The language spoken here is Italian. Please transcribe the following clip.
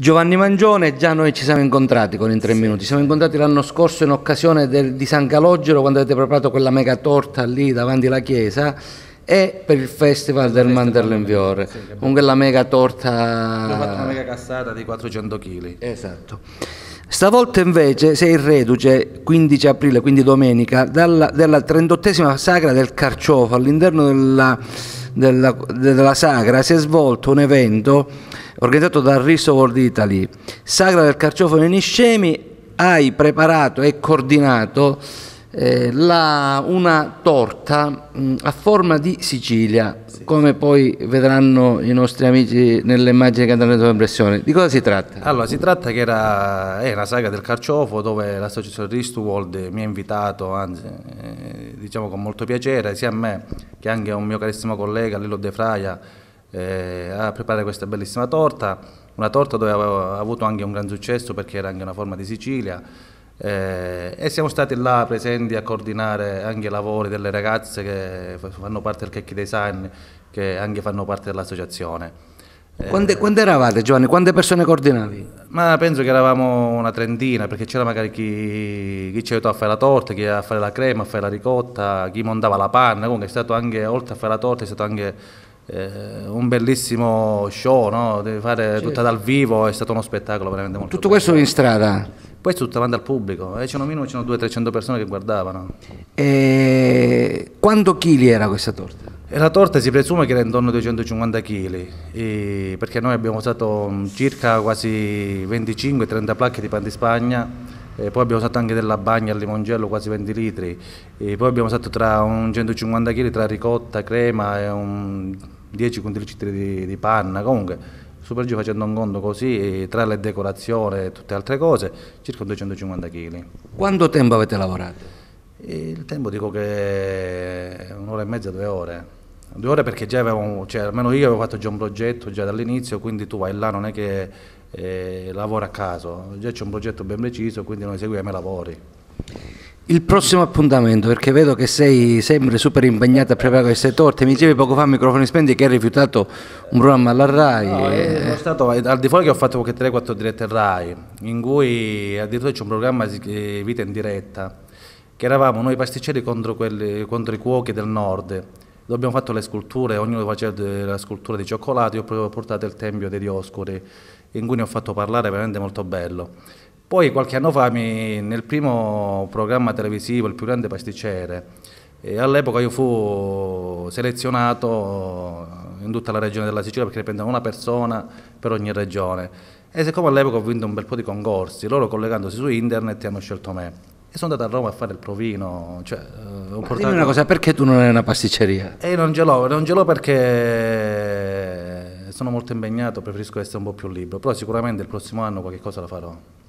Giovanni Mangione, già noi ci siamo incontrati con In Tre Minuti, ci siamo incontrati l'anno scorso in occasione del, di San Calogero quando avete preparato quella mega torta lì davanti alla chiesa e per il festival del Manderlenviore, sì, con quella mega torta... Abbiamo fatto una mega cassata di 400 kg. Esatto. Stavolta invece sei reduce 15 aprile, quindi domenica, dalla, della 38esima sagra del carciofo. All'interno della, della, della sagra si è svolto un evento organizzato dal Riso World Italy, Sagra del Carciofo nei Niscemi, hai preparato e coordinato eh, la, una torta mh, mm, a forma di Sicilia, sì. come poi vedranno i nostri amici nelle immagini che andranno in impressione. Di cosa si tratta? Allora, si tratta che era, è una saga del carciofo dove l'associazione Risto World mi ha invitato, anzi, eh, diciamo con molto piacere, sia a me che anche a un mio carissimo collega, Lillo De Fraia, eh, a preparare questa bellissima torta, una torta dove avevo avuto anche un gran successo perché era anche una forma di Sicilia eh, e siamo stati là presenti a coordinare anche i lavori delle ragazze che fanno parte del Checchi Design, che anche fanno parte dell'associazione. Eh, quante, quante, eravate Giovanni? Quante persone coordinavi? Ma penso che eravamo una trentina, perché c'era magari chi, chi ci aiutava a fare la torta, chi a fare la crema, a fare la ricotta, chi montava la panna, comunque è stato anche, oltre a fare la torta, è stato anche eh, un bellissimo show, no? deve fare certo. tutta dal vivo, è stato uno spettacolo veramente molto Tutto bello. questo in strada? Questo tutto davanti al pubblico, eh, c'erano minimo, c'erano 200-300 persone che guardavano. E... Eh, quanto chili era questa torta? E la torta si presume che era intorno ai 250 kg, perché noi abbiamo usato mm, circa quasi 25-30 placche di pan di Spagna, e poi abbiamo usato anche della bagna al limoncello quasi 20 litri, e poi abbiamo usato tra un 150 kg tra ricotta, crema e un 10 quintilitri di, di panna, comunque Super G facendo un conto così, tra le decorazioni e tutte le altre cose, circa 250 kg. Quanto tempo avete lavorato? Il tempo dico che è un'ora e mezza, due ore. Due ore perché già avevamo, cioè almeno io avevo fatto già un progetto già dall'inizio, quindi tu vai là, non è che eh, lavori a caso, già c'è un progetto ben preciso, quindi noi seguiamo i lavori. Il prossimo appuntamento, perché vedo che sei sempre super impegnata a preparare queste torte, mi dicevi poco fa a microfoni spenti che hai rifiutato un programma alla RAI. No, e... Eh. stato, al di fuori che ho fatto poche 3-4 dirette RAI, in cui addirittura c'è un programma eh, Vita in diretta, che eravamo noi pasticceri contro, quelli, contro i cuochi del nord, dove abbiamo fatto le sculture, ognuno faceva la scultura di cioccolato, io ho portato il Tempio dei Dioscuri, in cui ne ho fatto parlare veramente molto bello poi qualche anno fa mi, nel primo programma televisivo, il più grande pasticcere, all'epoca io fu selezionato in tutta la regione della Sicilia perché prendevano una persona per ogni regione. E siccome all'epoca ho vinto un bel po' di concorsi, loro collegandosi su internet hanno scelto me. E sono andato a Roma a fare il provino. Cioè, eh, ho portato... una cosa, perché tu non hai una pasticceria? E non ce l'ho, non ce l'ho perché sono molto impegnato, preferisco essere un po' più libero. Però sicuramente il prossimo anno qualche cosa la farò.